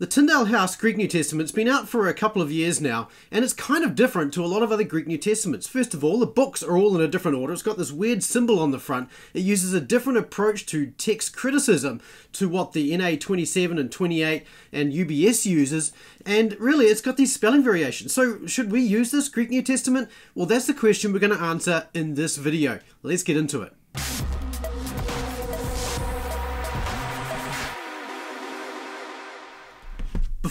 The Tyndale House Greek New Testament's been out for a couple of years now, and it's kind of different to a lot of other Greek New Testaments. First of all, the books are all in a different order. It's got this weird symbol on the front. It uses a different approach to text criticism to what the NA 27 and 28 and UBS uses, and really it's got these spelling variations. So, should we use this Greek New Testament? Well, that's the question we're going to answer in this video. Let's get into it.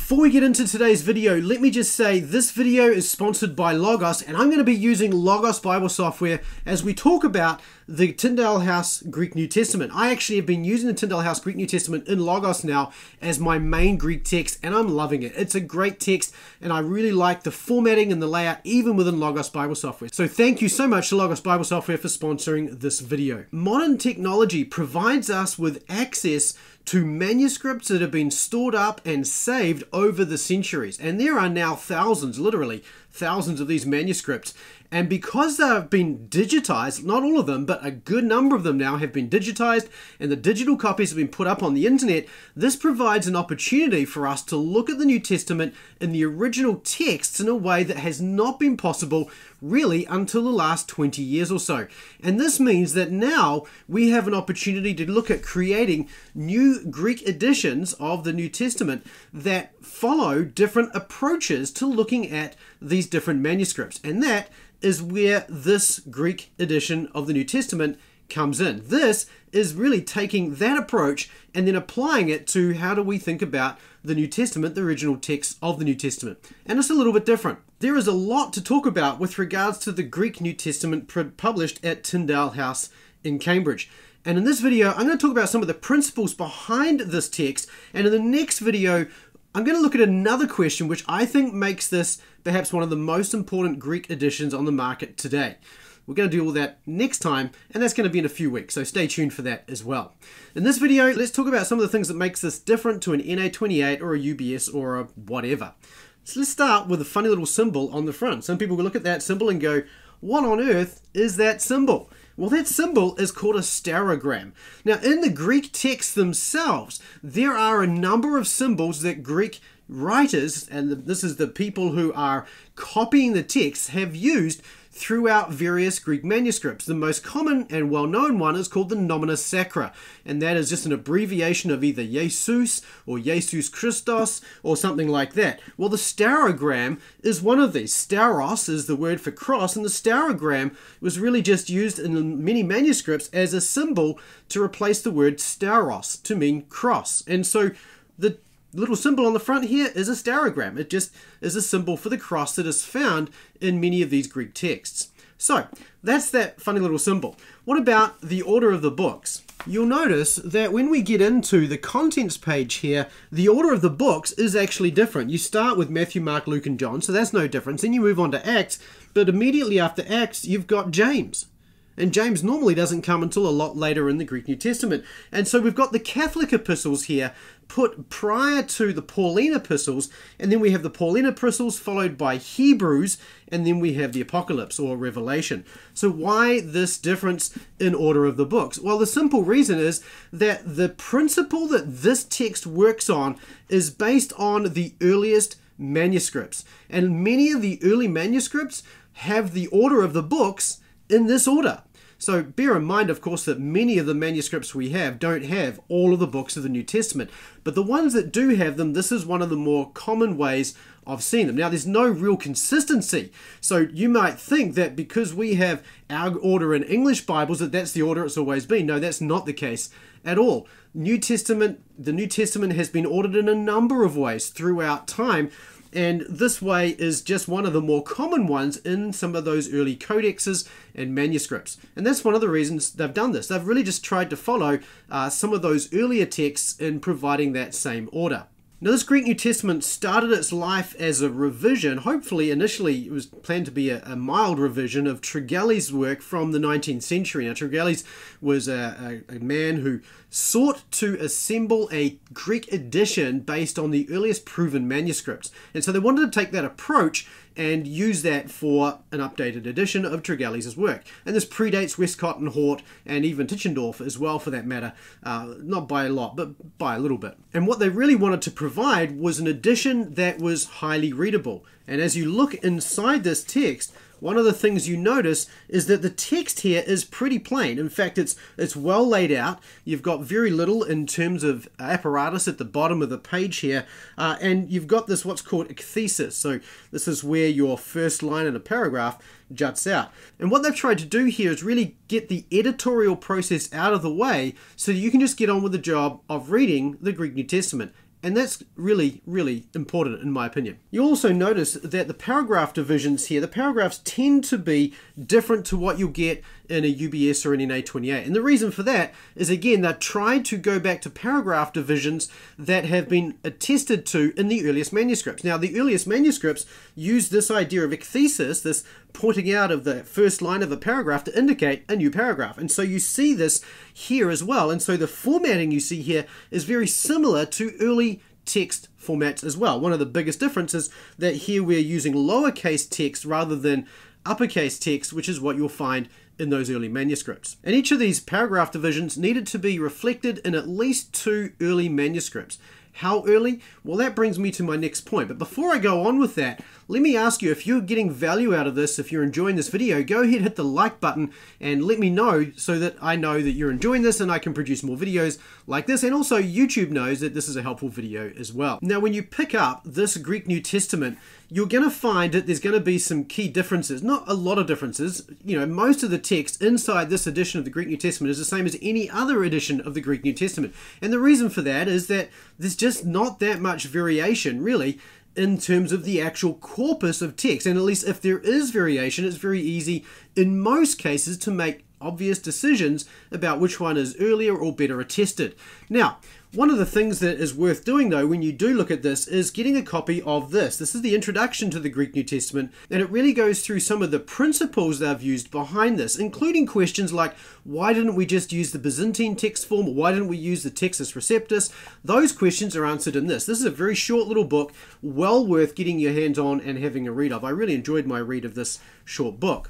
Before we get into today's video, let me just say this video is sponsored by Logos, and I'm going to be using Logos Bible software as we talk about the Tyndale House Greek New Testament. I actually have been using the Tyndale House Greek New Testament in Logos now as my main Greek text, and I'm loving it. It's a great text, and I really like the formatting and the layout, even within Logos Bible software. So thank you so much to Logos Bible software for sponsoring this video. Modern technology provides us with access to manuscripts that have been stored up and saved over the centuries. And there are now thousands, literally thousands of these manuscripts. And because they've been digitized, not all of them, but a good number of them now have been digitized, and the digital copies have been put up on the internet, this provides an opportunity for us to look at the New Testament in the original texts in a way that has not been possible really until the last 20 years or so. And this means that now we have an opportunity to look at creating new Greek editions of the New Testament that follow different approaches to looking at these different manuscripts. And that is where this Greek edition of the New Testament comes in. This is really taking that approach and then applying it to how do we think about the New Testament, the original text of the New Testament. And it's a little bit different. There is a lot to talk about with regards to the Greek New Testament published at Tyndale House in Cambridge. And in this video, I'm going to talk about some of the principles behind this text. And in the next video, I'm going to look at another question which I think makes this perhaps one of the most important Greek editions on the market today. We're going to do all that next time, and that's going to be in a few weeks, so stay tuned for that as well. In this video, let's talk about some of the things that makes this different to an NA28 or a UBS or a whatever. So let's start with a funny little symbol on the front. Some people will look at that symbol and go, what on earth is that symbol? Well, that symbol is called a stereogram. Now, in the Greek texts themselves, there are a number of symbols that Greek writers, and this is the people who are copying the texts, have used throughout various Greek manuscripts. The most common and well known one is called the Nomina Sacra, and that is just an abbreviation of either Jesus or Jesus Christos or something like that. Well, the Starogram is one of these. Staros is the word for cross, and the Starogram was really just used in many manuscripts as a symbol to replace the word staros to mean cross. And so the the little symbol on the front here is a starogram. It just is a symbol for the cross that is found in many of these Greek texts. So that's that funny little symbol. What about the order of the books? You'll notice that when we get into the contents page here, the order of the books is actually different. You start with Matthew, Mark, Luke, and John, so that's no difference. Then you move on to Acts, but immediately after Acts, you've got James. And James normally doesn't come until a lot later in the Greek New Testament. And so we've got the Catholic epistles here put prior to the Pauline epistles, and then we have the Pauline epistles followed by Hebrews, and then we have the Apocalypse or Revelation. So, why this difference in order of the books? Well, the simple reason is that the principle that this text works on is based on the earliest manuscripts, and many of the early manuscripts have the order of the books in this order. So bear in mind, of course, that many of the manuscripts we have don't have all of the books of the New Testament. But the ones that do have them, this is one of the more common ways I've seen them. Now, there's no real consistency. So you might think that because we have our order in English Bibles, that that's the order it's always been. No, that's not the case at all. New Testament, the New Testament has been ordered in a number of ways throughout time. And this way is just one of the more common ones in some of those early codexes and manuscripts. And that's one of the reasons they've done this. They've really just tried to follow uh, some of those earlier texts in providing that same order. Now, this Greek New Testament started its life as a revision. Hopefully, initially, it was planned to be a, a mild revision of Tregeli's work from the 19th century. Now, Tregelli's was a, a, a man who sought to assemble a Greek edition based on the earliest proven manuscripts. And so they wanted to take that approach and use that for an updated edition of Tregalli's work. And this predates Westcott and Hort and even Tischendorf as well, for that matter. Uh, not by a lot, but by a little bit. And what they really wanted to provide was an edition that was highly readable. And as you look inside this text, one of the things you notice is that the text here is pretty plain. In fact, it's, it's well laid out. You've got very little in terms of uh, apparatus at the bottom of the page here. Uh, and you've got this what's called a thesis. So this is where your first line in a paragraph juts out. And what they've tried to do here is really get the editorial process out of the way so you can just get on with the job of reading the Greek New Testament and that's really, really important in my opinion. You also notice that the paragraph divisions here, the paragraphs tend to be different to what you will get in a UBS or in an a 28 And the reason for that is, again, they're trying to go back to paragraph divisions that have been attested to in the earliest manuscripts. Now, the earliest manuscripts use this idea of ecthesis, this pointing out of the first line of a paragraph to indicate a new paragraph. And so you see this here as well. And so the formatting you see here is very similar to early text formats as well. One of the biggest differences that here we're using lowercase text rather than uppercase text, which is what you'll find in those early manuscripts. And each of these paragraph divisions needed to be reflected in at least two early manuscripts. How early? Well, that brings me to my next point. But before I go on with that, let me ask you if you're getting value out of this, if you're enjoying this video, go ahead, hit the like button, and let me know so that I know that you're enjoying this and I can produce more videos like this. And also YouTube knows that this is a helpful video as well. Now, when you pick up this Greek New Testament, you're going to find that there's going to be some key differences, not a lot of differences. You know, most of the text inside this edition of the Greek New Testament is the same as any other edition of the Greek New Testament. And the reason for that is that there's just not that much variation, really, in terms of the actual corpus of text. And at least if there is variation, it's very easy in most cases to make obvious decisions about which one is earlier or better attested. Now, one of the things that is worth doing though when you do look at this is getting a copy of this. This is the introduction to the Greek New Testament and it really goes through some of the principles that I've used behind this, including questions like why didn't we just use the Byzantine text form? or Why didn't we use the Textus Receptus? Those questions are answered in this. This is a very short little book, well worth getting your hands on and having a read of. I really enjoyed my read of this short book.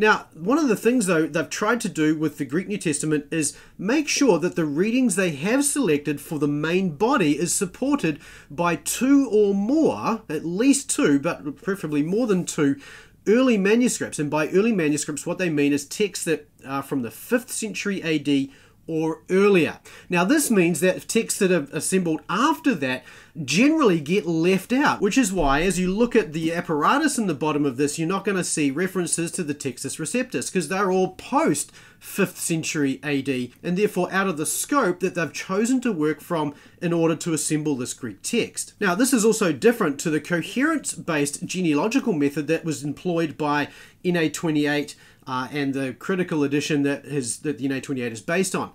Now, one of the things, though, they've tried to do with the Greek New Testament is make sure that the readings they have selected for the main body is supported by two or more, at least two, but preferably more than two, early manuscripts. And by early manuscripts, what they mean is texts that are from the 5th century AD or earlier. Now, this means that texts that are assembled after that generally get left out, which is why as you look at the apparatus in the bottom of this, you're not going to see references to the Textus Receptus because they're all post 5th century AD and therefore out of the scope that they've chosen to work from in order to assemble this Greek text. Now, this is also different to the coherence based genealogical method that was employed by NA28 uh, and the critical edition that is that the United 28 is based on.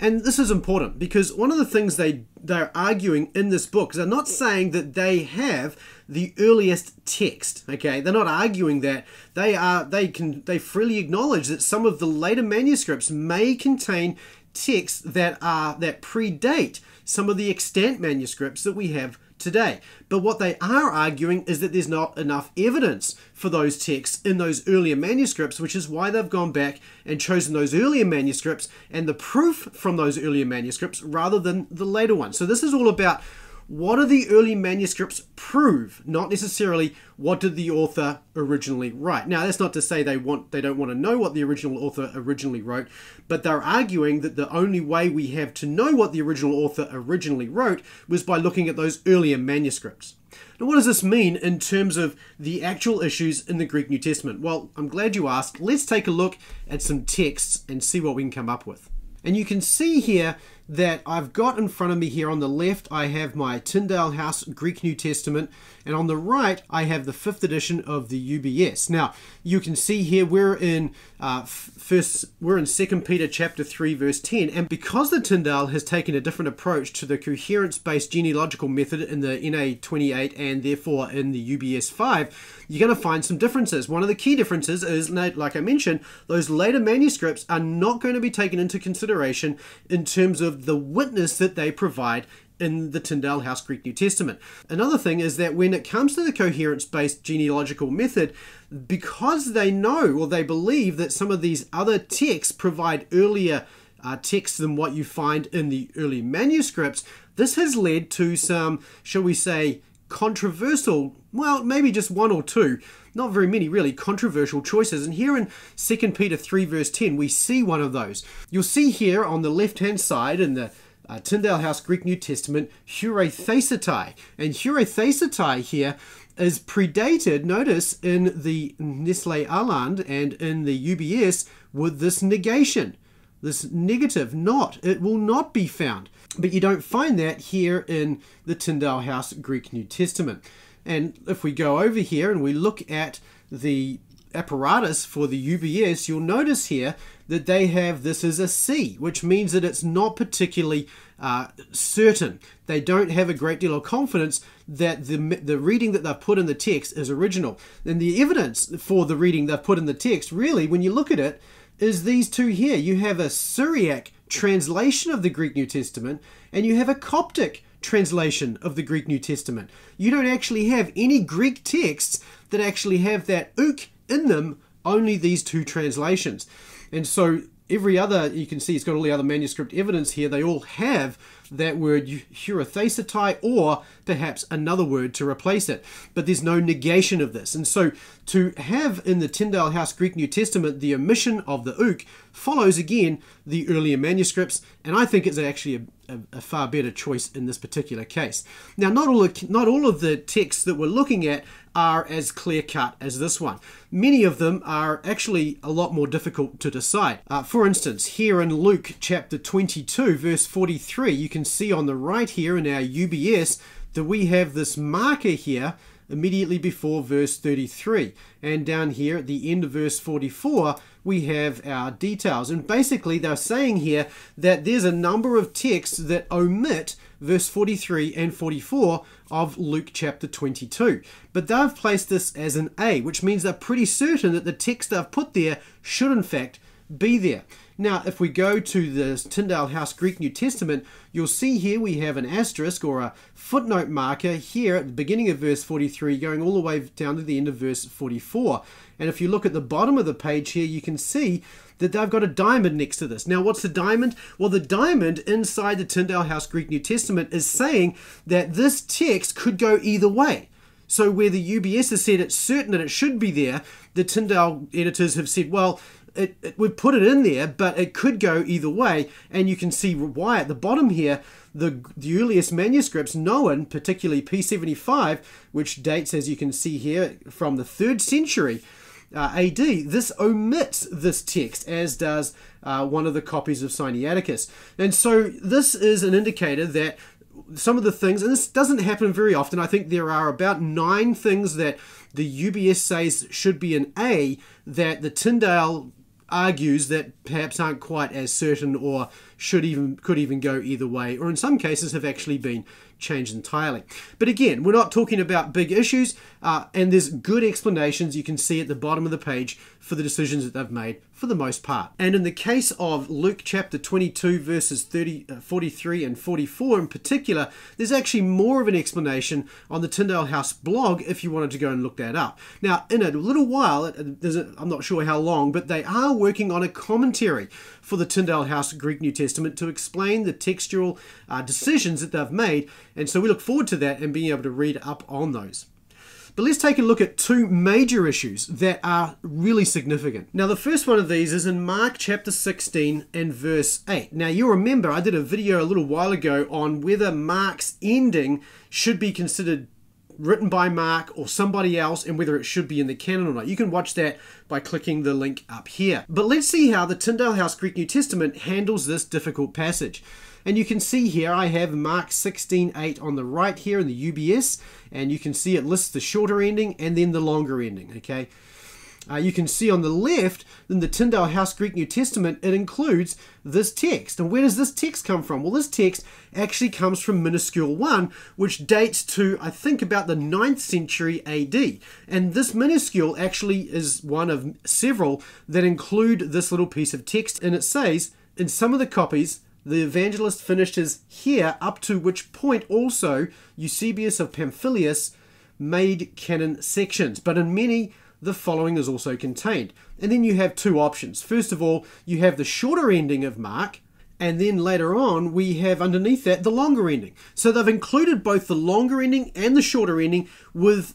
And this is important because one of the things they they're arguing in this book is they're not saying that they have the earliest text. Okay, they're not arguing that they are they can they freely acknowledge that some of the later manuscripts may contain texts that are that predate some of the extant manuscripts that we have today. But what they are arguing is that there's not enough evidence for those texts in those earlier manuscripts, which is why they've gone back and chosen those earlier manuscripts and the proof from those earlier manuscripts rather than the later ones. So this is all about what do the early manuscripts prove not necessarily what did the author originally write now that's not to say they want they don't want to know what the original author originally wrote but they're arguing that the only way we have to know what the original author originally wrote was by looking at those earlier manuscripts now what does this mean in terms of the actual issues in the greek new testament well i'm glad you asked let's take a look at some texts and see what we can come up with and you can see here that I've got in front of me here on the left, I have my Tyndale House Greek New Testament, and on the right, I have the fifth edition of the UBS. Now, you can see here we're in uh, first, we're in Second Peter chapter three, verse ten, and because the Tyndale has taken a different approach to the coherence-based genealogical method in the NA twenty-eight and therefore in the UBS five, you're going to find some differences. One of the key differences is, like I mentioned, those later manuscripts are not going to be taken into consideration in terms of of the witness that they provide in the Tyndale House Greek New Testament. Another thing is that when it comes to the coherence based genealogical method, because they know or they believe that some of these other texts provide earlier uh, texts than what you find in the early manuscripts, this has led to some, shall we say, controversial, well, maybe just one or two not very many really controversial choices. And here in 2 Peter 3, verse 10, we see one of those. You'll see here on the left hand side in the uh, Tyndale House Greek New Testament, Hurethesetai. And Hurethesetai here is predated, notice, in the Nestle Aland and in the UBS with this negation, this negative not. It will not be found. But you don't find that here in the Tyndale House Greek New Testament. And if we go over here and we look at the apparatus for the UBS, you'll notice here that they have this as a C, which means that it's not particularly uh, certain. They don't have a great deal of confidence that the, the reading that they've put in the text is original. And the evidence for the reading they've put in the text, really, when you look at it, is these two here. You have a Syriac translation of the Greek New Testament, and you have a Coptic translation of the Greek New Testament. You don't actually have any Greek texts that actually have that ook in them, only these two translations. And so every other, you can see it's got all the other manuscript evidence here, they all have that word hurathesetai or perhaps another word to replace it. But there's no negation of this. And so to have in the Tyndale House Greek New Testament the omission of the ook follows again the earlier manuscripts. And I think it's actually a, a, a, far better choice in this particular case. Now, not all of, not all of the texts that we're looking at are as clear cut as this one. Many of them are actually a lot more difficult to decide. Uh, for instance, here in Luke chapter 22, verse 43, you can see on the right here in our UBS that we have this marker here immediately before verse 33. And down here at the end of verse 44, we have our details. And basically, they're saying here that there's a number of texts that omit verse 43 and 44 of Luke chapter 22. But they've placed this as an A, which means they're pretty certain that the text they've put there should, in fact, be there. Now, if we go to the Tyndale House Greek New Testament, you'll see here we have an asterisk or a footnote marker here at the beginning of verse 43 going all the way down to the end of verse 44. And if you look at the bottom of the page here, you can see that they've got a diamond next to this. Now, what's the diamond? Well, the diamond inside the Tyndale House Greek New Testament is saying that this text could go either way. So, where the UBS has said it's certain that it should be there, the Tyndale editors have said, well, it, it, we've put it in there, but it could go either way. And you can see why at the bottom here, the, the earliest manuscripts known, particularly P75, which dates, as you can see here, from the 3rd century uh, AD, this omits this text, as does uh, one of the copies of Sinaiticus. And so this is an indicator that some of the things, and this doesn't happen very often, I think there are about nine things that the UBS says should be an A that the Tyndale argues that perhaps aren't quite as certain or should even could even go either way or in some cases have actually been changed entirely. But again, we're not talking about big issues. Uh, and there's good explanations you can see at the bottom of the page for the decisions that they've made for the most part. And in the case of Luke chapter 22, verses 30, uh, 43 and 44 in particular, there's actually more of an explanation on the Tyndale House blog if you wanted to go and look that up. Now, in a little while, i uh, am not sure how long, but they are working on a commentary for the Tyndale House Greek New Testament to explain the textual uh, decisions that they've made. And so we look forward to that and being able to read up on those. But let's take a look at two major issues that are really significant. Now, the first one of these is in Mark chapter 16 and verse 8. Now, you'll remember I did a video a little while ago on whether Mark's ending should be considered written by Mark or somebody else and whether it should be in the canon or not. You can watch that by clicking the link up here. But let's see how the Tyndale House Greek New Testament handles this difficult passage. And you can see here I have Mark 16.8 on the right here in the UBS. And you can see it lists the shorter ending and then the longer ending, okay? Uh, you can see on the left in the Tyndale House Greek New Testament, it includes this text. And where does this text come from? Well, this text actually comes from Minuscule 1, which dates to, I think, about the 9th century AD. And this minuscule actually is one of several that include this little piece of text. And it says, in some of the copies, the evangelist finishes here, up to which point also Eusebius of Pamphilus made canon sections, but in many the following is also contained. And then you have two options. First of all, you have the shorter ending of Mark, and then later on we have underneath that the longer ending. So they've included both the longer ending and the shorter ending with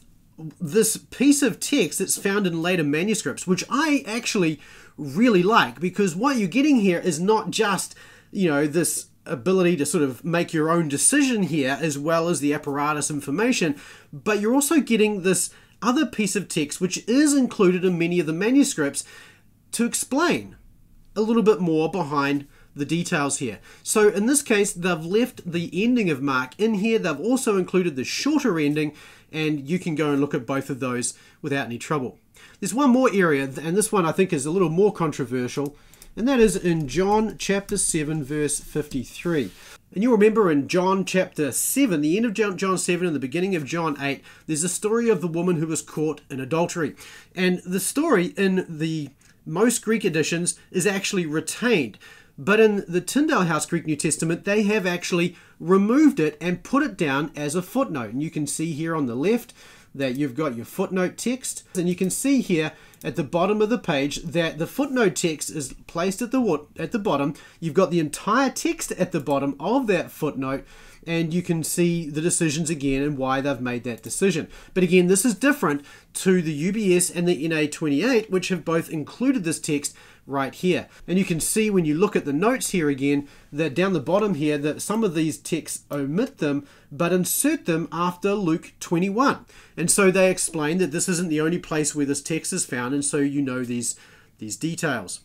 this piece of text that's found in later manuscripts, which I actually really like because what you're getting here is not just you know, this ability to sort of make your own decision here, as well as the apparatus information, but you're also getting this other piece of text which is included in many of the manuscripts to explain a little bit more behind the details here. So in this case, they've left the ending of Mark in here. They've also included the shorter ending, and you can go and look at both of those without any trouble. There's one more area, and this one I think is a little more controversial, and that is in John chapter 7, verse 53. And you remember in John chapter 7, the end of John, 7 and the beginning of John 8, there's a story of the woman who was caught in adultery. And the story in the most Greek editions is actually retained. But in the Tyndale House Greek New Testament, they have actually removed it and put it down as a footnote. And you can see here on the left, that you've got your footnote text. And you can see here at the bottom of the page that the footnote text is placed at the, at the bottom. You've got the entire text at the bottom of that footnote and you can see the decisions again and why they've made that decision. But again, this is different to the UBS and the NA28, which have both included this text right here. And you can see when you look at the notes here again, that down the bottom here, that some of these texts omit them, but insert them after Luke 21. And so they explain that this isn't the only place where this text is found, and so you know these, these details.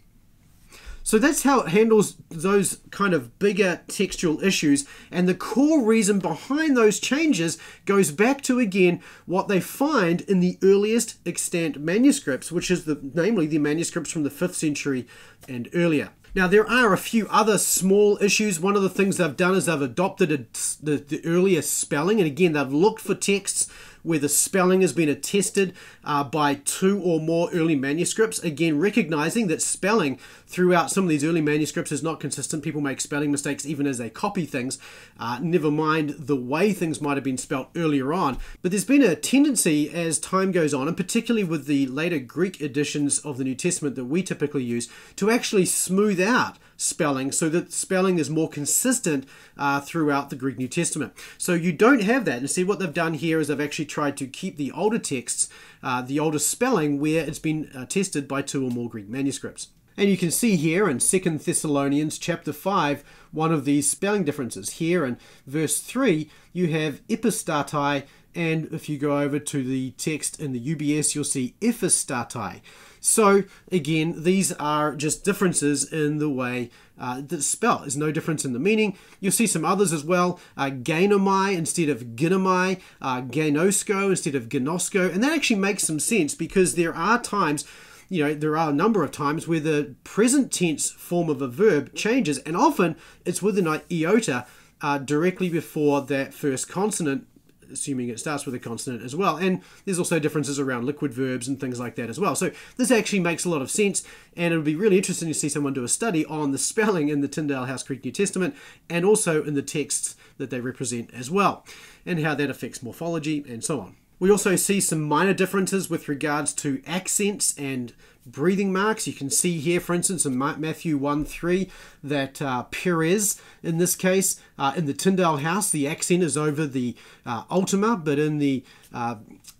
So that's how it handles those kind of bigger textual issues. And the core reason behind those changes goes back to, again, what they find in the earliest extant manuscripts, which is the, namely the manuscripts from the 5th century and earlier. Now, there are a few other small issues. One of the things they've done is they've adopted a, the, the earlier spelling, and again, they've looked for texts where the spelling has been attested uh, by two or more early manuscripts, again, recognizing that spelling throughout some of these early manuscripts is not consistent. People make spelling mistakes even as they copy things, uh, never mind the way things might have been spelt earlier on. But there's been a tendency as time goes on, and particularly with the later Greek editions of the New Testament that we typically use, to actually smooth out spelling so that spelling is more consistent uh, throughout the Greek New Testament. So you don't have that. And see what they've done here is they've actually tried to keep the older texts, uh, the older spelling, where it's been uh, tested by two or more Greek manuscripts. And you can see here in 2 Thessalonians chapter 5, one of these spelling differences. Here in verse 3, you have epistatai, and if you go over to the text in the UBS, you'll see ephistatai. So again, these are just differences in the way uh, the spell. There's no difference in the meaning. You'll see some others as well. Uh, gainomai instead of ginomai, uh, ganosko instead of ginosko. And that actually makes some sense because there are times you know, there are a number of times where the present tense form of a verb changes, and often it's with an iota uh, directly before that first consonant assuming it starts with a consonant as well. And there's also differences around liquid verbs and things like that as well. So this actually makes a lot of sense, and it would be really interesting to see someone do a study on the spelling in the Tyndale House Creek New Testament and also in the texts that they represent as well, and how that affects morphology and so on. We also see some minor differences with regards to accents and breathing marks. You can see here, for instance, in Matthew 1 3, that uh, Perez, in this case, uh, in the Tyndale house, the accent is over the uh, Ultima, but in the uh,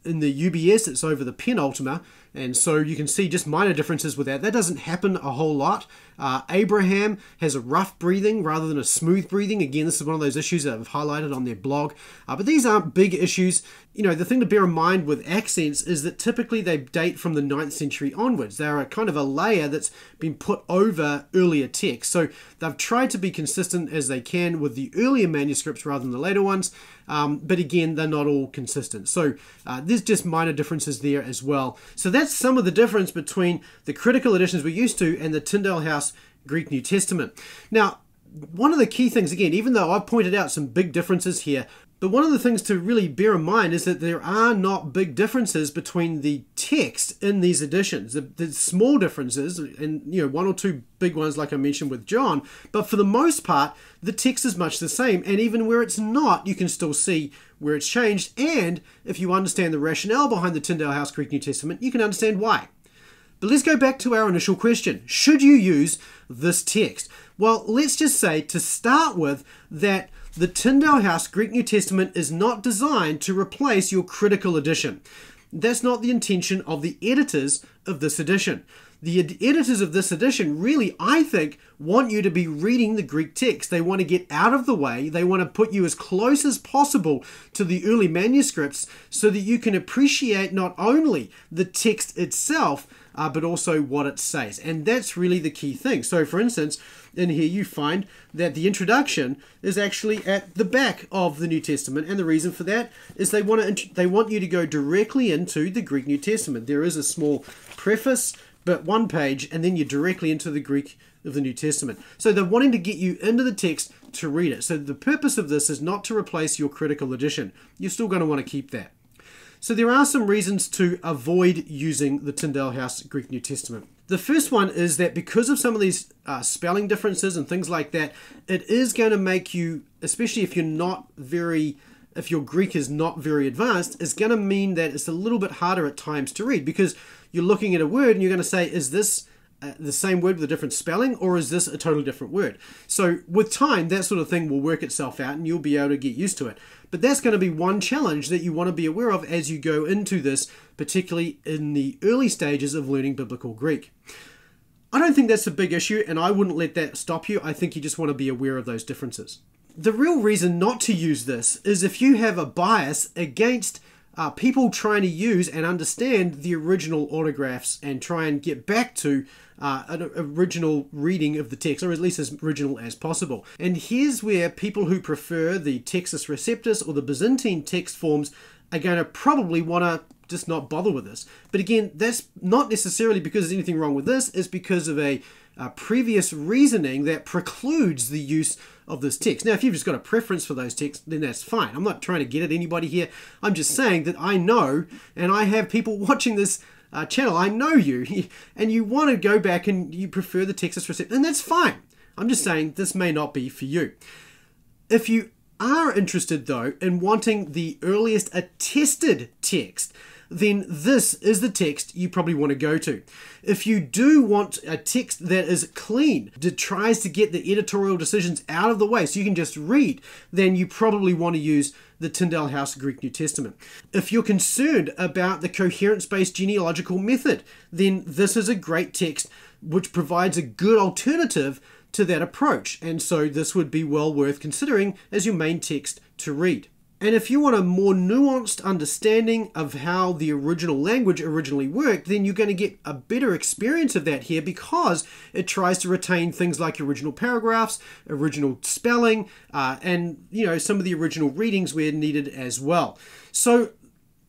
in the UBS, it's over the penultima. And so you can see just minor differences with that. That doesn't happen a whole lot. Uh, Abraham has a rough breathing rather than a smooth breathing. Again, this is one of those issues that I've highlighted on their blog. Uh, but these aren't big issues. You know, the thing to bear in mind with accents is that typically they date from the 9th century onwards. They're a kind of a layer that's been put over earlier texts. So they've tried to be consistent as they can with the earlier manuscripts rather than the later ones. Um, but again, they're not all consistent. So uh, there's just minor differences there as well. So that's some of the difference between the critical editions we're used to and the Tyndale House Greek New Testament. Now, one of the key things, again, even though I've pointed out some big differences here, but one of the things to really bear in mind is that there are not big differences between the text in these editions. The, the small differences, and you know, one or two big ones, like I mentioned with John, but for the most part, the text is much the same. And even where it's not, you can still see where it's changed. And if you understand the rationale behind the Tyndale House Greek New Testament, you can understand why. But let's go back to our initial question. Should you use this text? Well, let's just say to start with that the Tyndale House Greek New Testament is not designed to replace your critical edition. That's not the intention of the editors of this edition. The ed editors of this edition really, I think, want you to be reading the Greek text. They want to get out of the way. They want to put you as close as possible to the early manuscripts so that you can appreciate not only the text itself, uh, but also what it says. And that's really the key thing. So, for instance, in here you find that the introduction is actually at the back of the New Testament, and the reason for that is they want to they want you to go directly into the Greek New Testament. There is a small preface, but one page, and then you're directly into the Greek of the New Testament. So they're wanting to get you into the text to read it. So the purpose of this is not to replace your critical edition. You're still going to want to keep that. So there are some reasons to avoid using the Tyndale House Greek New Testament. The first one is that because of some of these uh, spelling differences and things like that, it is going to make you, especially if you're not very, if your Greek is not very advanced, it's going to mean that it's a little bit harder at times to read because you're looking at a word and you're going to say, is this uh, the same word with a different spelling, or is this a totally different word? So, with time, that sort of thing will work itself out and you'll be able to get used to it. But that's going to be one challenge that you want to be aware of as you go into this, particularly in the early stages of learning Biblical Greek. I don't think that's a big issue, and I wouldn't let that stop you. I think you just want to be aware of those differences. The real reason not to use this is if you have a bias against uh, people trying to use and understand the original autographs and try and get back to uh, an original reading of the text, or at least as original as possible. And here's where people who prefer the Textus Receptus or the Byzantine text forms are going to probably want to just not bother with this. But again, that's not necessarily because there's anything wrong with this, it's because of a, a previous reasoning that precludes the use of this text. Now, if you've just got a preference for those texts, then that's fine. I'm not trying to get at anybody here. I'm just saying that I know, and I have people watching this uh, channel. I know you, and you want to go back and you prefer the Texas recipe, and that's fine. I'm just saying this may not be for you. If you are interested though in wanting the earliest attested text, then this is the text you probably want to go to. If you do want a text that is clean, that tries to get the editorial decisions out of the way so you can just read, then you probably want to use the Tyndale House Greek New Testament. If you're concerned about the coherence based genealogical method, then this is a great text which provides a good alternative to that approach, and so this would be well worth considering as your main text to read. And if you want a more nuanced understanding of how the original language originally worked, then you're going to get a better experience of that here because it tries to retain things like original paragraphs, original spelling, uh, and you know some of the original readings where needed as well. So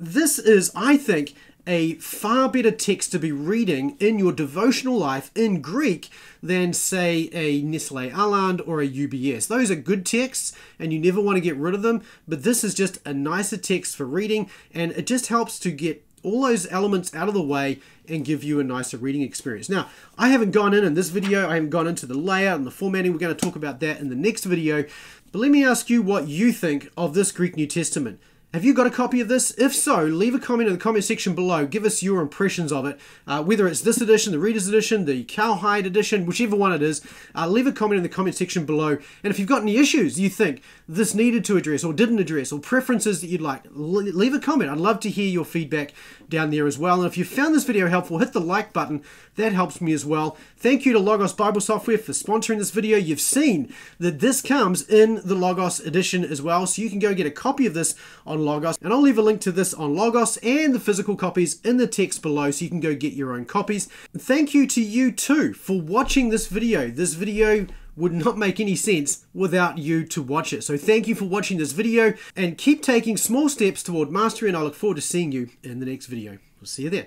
this is, I think, a far better text to be reading in your devotional life in Greek than, say, a Nestle Aland or a UBS. Those are good texts and you never want to get rid of them, but this is just a nicer text for reading and it just helps to get all those elements out of the way and give you a nicer reading experience. Now, I haven't gone in in this video, I haven't gone into the layout and the formatting. We're going to talk about that in the next video. But let me ask you what you think of this Greek New Testament. Have you got a copy of this? If so, leave a comment in the comment section below. Give us your impressions of it, uh, whether it's this edition, the Reader's Edition, the Cowhide Edition, whichever one it is. Uh, leave a comment in the comment section below. And if you've got any issues you think this needed to address or didn't address or preferences that you'd like, leave a comment. I'd love to hear your feedback down there as well. And if you found this video helpful, hit the like button. That helps me as well. Thank you to Logos Bible Software for sponsoring this video. You've seen that this comes in the Logos edition as well. So you can go get a copy of this on Logos. And I'll leave a link to this on Logos and the physical copies in the text below so you can go get your own copies. Thank you to you too for watching this video. This video would not make any sense without you to watch it. So thank you for watching this video and keep taking small steps toward mastery and I look forward to seeing you in the next video. We'll see you there.